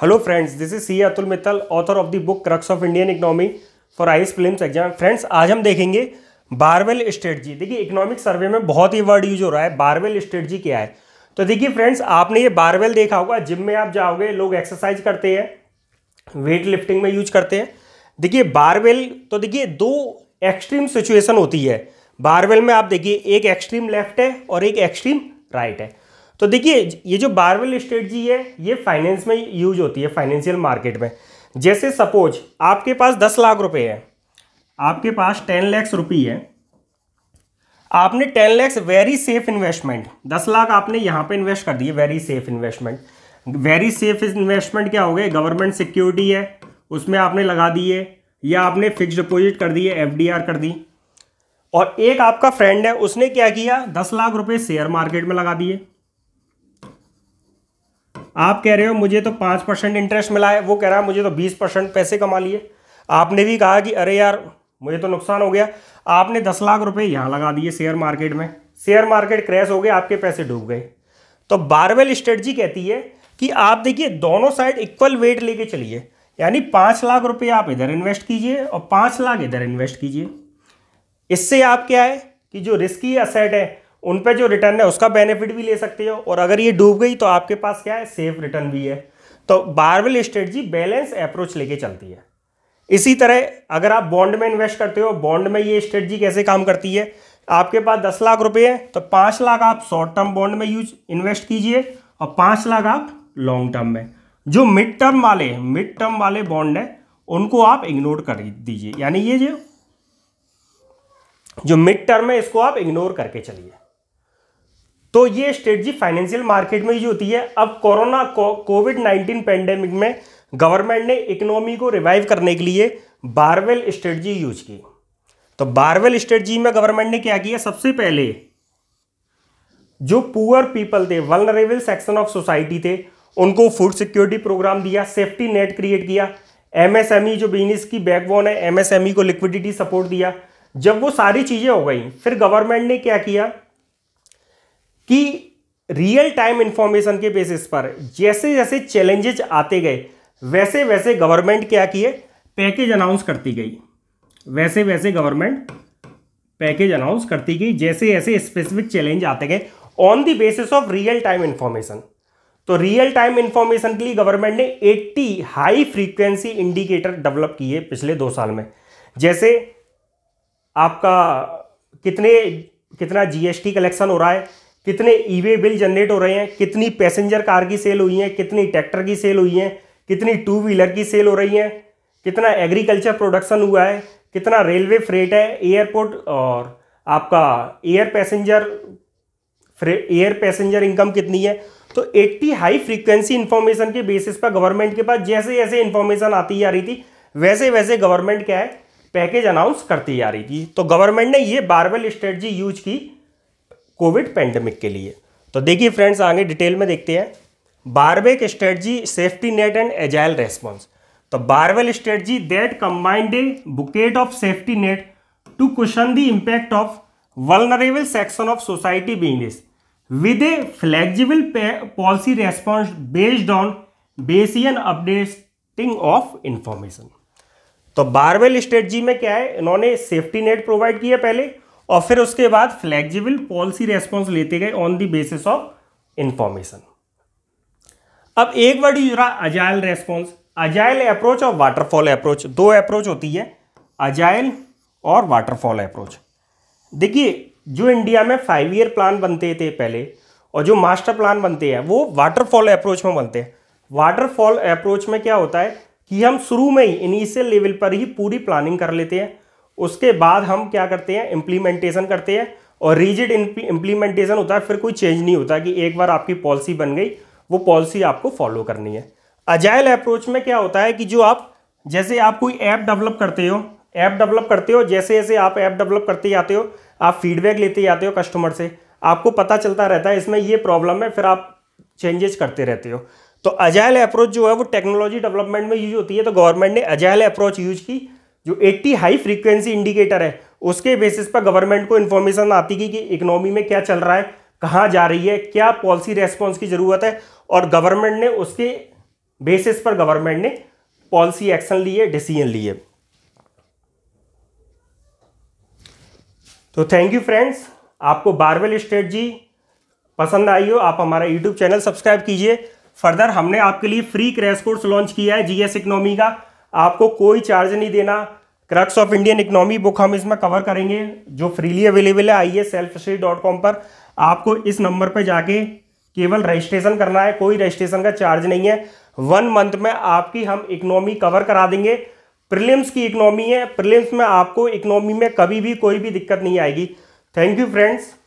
hello friends this is C Atul Mittal author of the book crux of Indian economy for IAS film exam friends आज हम देखेंगे barbell strategy देखिए economic survey में बहुत ही word use हो रहा है बारवेल स्ट्रेटजी क्या है तो देखिए फ्रेंड्स आपने ये बारवेल देखा होगा जिम में आप जाओगे लोग एक्सरसाइज करते हैं वेट लिफ्टिंग में यूज करते हैं देखिए बारवेल तो देखिए दो एक्सट्रीम सिचुएशन होती है बारवेल में आप देखिए एक एक्सट्रीम लेफ्ट है और एक एक्सट्रीम राइट है तो देखिए ये जो बारवेल स्ट्रेटजी है ये फाइनेंस में यूज होती है फाइनेंशियल मार्केट में जैसे सपोज आपके पास दस लाख रुपए है आपके पास टेन लैक्स रुपी है आपने ten lakhs very safe investment दस लाख आपने यहां पे इन्वेस्ट कर दिए very safe investment very safe investment क्या हो गए गवर्नमेंट सिक्योरिटी है उसमें आपने लगा दिए या आपने फिक्स डिपोजिट कर दिए एफ कर दी और एक आपका फ्रेंड है उसने क्या किया दस लाख रुपए शेयर मार्केट में लगा दिए आप कह रहे हो मुझे तो पाँच परसेंट इंटरेस्ट मिला है वो कह रहा है मुझे तो बीस परसेंट पैसे कमा लिए आपने भी कहा कि अरे यार मुझे तो नुकसान हो गया आपने दस लाख रुपए यहाँ लगा दिए शेयर मार्केट में शेयर मार्केट क्रैश हो गया आपके पैसे डूब गए तो बारवेल स्ट्रेटजी कहती है कि आप देखिए दोनों साइड इक्वल वेट लेके चलिए यानी पाँच लाख रुपये आप इधर इन्वेस्ट कीजिए और पाँच लाख इधर इन्वेस्ट कीजिए इससे आप क्या है कि जो रिस्की असेट है उन पे जो रिटर्न है उसका बेनिफिट भी ले सकते हो और अगर ये डूब गई तो आपके पास क्या है सेफ रिटर्न भी है तो बारवेल स्ट्रेटजी बैलेंस अप्रोच लेके चलती है इसी तरह अगर आप बॉन्ड में इन्वेस्ट करते हो बॉन्ड में ये स्ट्रेटजी कैसे काम करती है आपके पास दस लाख रुपए हैं तो पाँच लाख आप शॉर्ट टर्म बॉन्ड में यूज इन्वेस्ट कीजिए और पाँच लाख आप लॉन्ग टर्म में जो मिड टर्म वाले मिड टर्म वाले बॉन्ड हैं उनको आप इग्नोर कर दीजिए यानी ये जो जो मिड टर्म है इसको आप इग्नोर करके चलिए तो ये स्ट्रेटजी फाइनेंशियल मार्केट में यूज होती है अब कोरोना कोविड नाइन्टीन पेंडेमिक में गवर्नमेंट ने इकोनॉमी को रिवाइव करने के लिए बारवेल स्ट्रेटजी यूज की तो बारवेल स्ट्रेटजी में गवर्नमेंट ने क्या किया सबसे पहले जो पुअर पीपल थे वलनरेबल सेक्शन ऑफ सोसाइटी थे उनको फूड सिक्योरिटी प्रोग्राम दिया सेफ्टी नेट क्रिएट किया एमएसएमई जो बिजनेस की बैकबोन है एमएसएमई को लिक्विडिटी सपोर्ट दिया जब वो सारी चीज़ें हो गई फिर गवर्नमेंट ने क्या किया कि रियल टाइम इंफॉर्मेशन के बेसिस पर जैसे जैसे चैलेंजेस आते गए वैसे वैसे गवर्नमेंट क्या किए पैकेज अनाउंस करती गई वैसे वैसे गवर्नमेंट पैकेज अनाउंस करती गई जैसे जैसे स्पेसिफिक चैलेंज आते गए on the basis of real time information तो रियल टाइम इंफॉर्मेशन के लिए गवर्नमेंट ने 80 हाई फ्रीक्वेंसी इंडिकेटर डेवलप किए पिछले दो साल में जैसे आपका कितने कितना जीएसटी कलेक्शन हो रहा है कितने ईवे e बिल जनरेट हो रहे हैं कितनी पैसेंजर कार की सेल हुई है कितनी ट्रैक्टर की सेल हुई है कितनी टू व्हीलर की सेल हो रही है कितना एग्रीकल्चर प्रोडक्शन हुआ है कितना रेलवे फ्रेट है एयरपोर्ट और आपका air passenger air passenger income कितनी है तो 80 हाई फ्रीक्वेंसी इन्फॉर्मेशन के बेसिस पर गवर्नमेंट के पास जैसे जैसे इन्फॉर्मेशन आती जा रही थी वैसे वैसे गवर्नमेंट क्या है पैकेज अनाउंस करती जा रही थी तो गवर्नमेंट ने ये बारबल स्ट्रेटजी यूज की कोविड पेंडेमिक के लिए तो देखिए फ्रेंड्स आगे डिटेल में देखते हैं barbell strategy safety net and agile response तो barbell strategy that combined a bucket of safety net to question the impact of vulnerable section of society being this with a flexible policy response based on Bayesian updating of information तो barbell strategy में क्या है इन्होंने safety net provide किया पहले और फिर उसके बाद फ्लेक्जिबल पॉलिसी रेस्पॉन्स लेते गए on the basis of information अब एक वर्ड यूज रहा अजाइल रेस्पॉन्स अजाइल अप्रोच और वाटरफॉल अप्रोच दो अप्रोच होती है अजाइल और वाटरफॉल अप्रोच देखिए जो इंडिया में फाइव ईयर प्लान बनते थे पहले और जो मास्टर प्लान बनते हैं वो वाटरफॉल अप्रोच में बनते हैं वाटरफॉल अप्रोच में क्या होता है कि हम शुरू में ही इनिशियल लेवल पर ही पूरी प्लानिंग कर लेते हैं उसके बाद हम क्या करते हैं इम्प्लीमेंटेशन करते हैं और रिजिड इम्प्लीमेंटेशन होता है फिर कोई चेंज नहीं होता कि एक बार आपकी पॉलिसी बन गई वो पॉलिसी आपको फॉलो करनी है अजाइल अप्रोच में क्या होता है कि जो आप जैसे आप कोई ऐप डेवलप करते हो ऐप डेवलप करते हो जैसे जैसे आप ऐप डेवलप करते जाते हो आप फीडबैक लेते जाते हो कस्टमर से आपको पता चलता रहता है इसमें ये प्रॉब्लम है फिर आप चेंजेस करते रहते हो तो अजाइल अप्रोच जो है वो टेक्नोलॉजी डेवलपमेंट में यूज होती है तो गवर्नमेंट ने अजाइल अप्रोच यूज की जो 80 हाई फ्रीक्वेंसी इंडिकेटर है उसके बेसिस पर गवर्नमेंट को इन्फॉर्मेशन आती थी कि इकोनॉमी में क्या चल रहा है कहाँ जा रही है क्या पॉलिसी रेस्पॉन्स की ज़रूरत है और गवर्नमेंट ने उसके बेसिस पर गवर्नमेंट ने पॉलिसी एक्शन लिए डिसीजन लिए तो थैंक यू फ्रेंड्स आपको बारवेल स्ट्रेटजी पसंद आई हो आप हमारा यूट्यूब चैनल सब्सक्राइब कीजिए फर्दर हमने आपके लिए फ्री क्रैश कोर्स लॉन्च किया है जीएस इकोनॉमी का आपको कोई चार्ज नहीं देना crux of Indian economy book हम इसमें कवर करेंगे जो फ्रीली अवेलेबल है आइए सेल्फ स्टडी डॉट कॉम पर आपको इस नंबर पर जाके केवल रजिस्ट्रेशन करना है कोई रजिस्ट्रेशन का चार्ज नहीं है वन मंथ में आपकी हम इकोनॉमी कवर करा देंगे प्रिलिम्स की इकोनॉमी है प्रिलिम्स में आपको इकोनॉमी में कभी भी कोई भी दिक्कत नहीं आएगी थैंक यू फ्रेंड्स